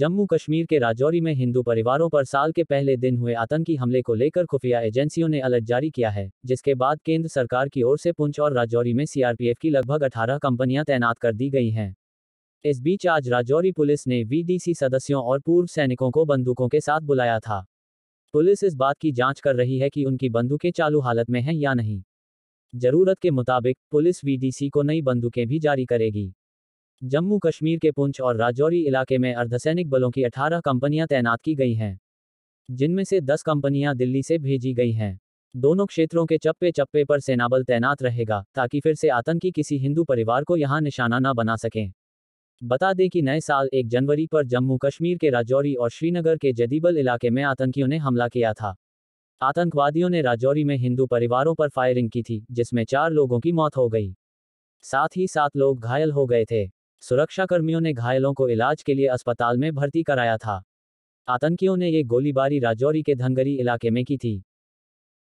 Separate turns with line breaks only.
जम्मू कश्मीर के राजौरी में हिंदू परिवारों पर साल के पहले दिन हुए आतंकी हमले को लेकर खुफिया एजेंसियों ने अलर्ट जारी किया है जिसके बाद केंद्र सरकार की ओर से पुंछ और राजौरी में सीआरपीएफ की लगभग 18 कंपनियां तैनात कर दी गई हैं इस बीच आज राजौरी पुलिस ने वीडीसी सदस्यों और पूर्व सैनिकों को बंदूकों के साथ बुलाया था पुलिस इस बात की जाँच कर रही है कि उनकी बंदूकें चालू हालत में हैं या नहीं जरूरत के मुताबिक पुलिस वी को नई बंदूकें भी जारी करेगी जम्मू कश्मीर के पुंछ और राजौरी इलाके में अर्धसैनिक बलों की 18 कंपनियां तैनात की गई हैं जिनमें से 10 कंपनियां दिल्ली से भेजी गई हैं दोनों क्षेत्रों के चप्पे चप्पे पर सेनाबल तैनात रहेगा ताकि फिर से आतंकी किसी हिंदू परिवार को यहां निशाना न बना सकें बता दें कि नए साल एक जनवरी पर जम्मू कश्मीर के राजौरी और श्रीनगर के जदीबल इलाके में आतंकियों ने हमला किया था आतंकवादियों ने राजौरी में हिंदू परिवारों पर फायरिंग की थी जिसमें चार लोगों की मौत हो गई साथ ही सात लोग घायल हो गए थे सुरक्षाकर्मियों ने घायलों को इलाज के लिए अस्पताल में भर्ती कराया था आतंकियों ने ये गोलीबारी राजौरी के धनगरी इलाके में की थी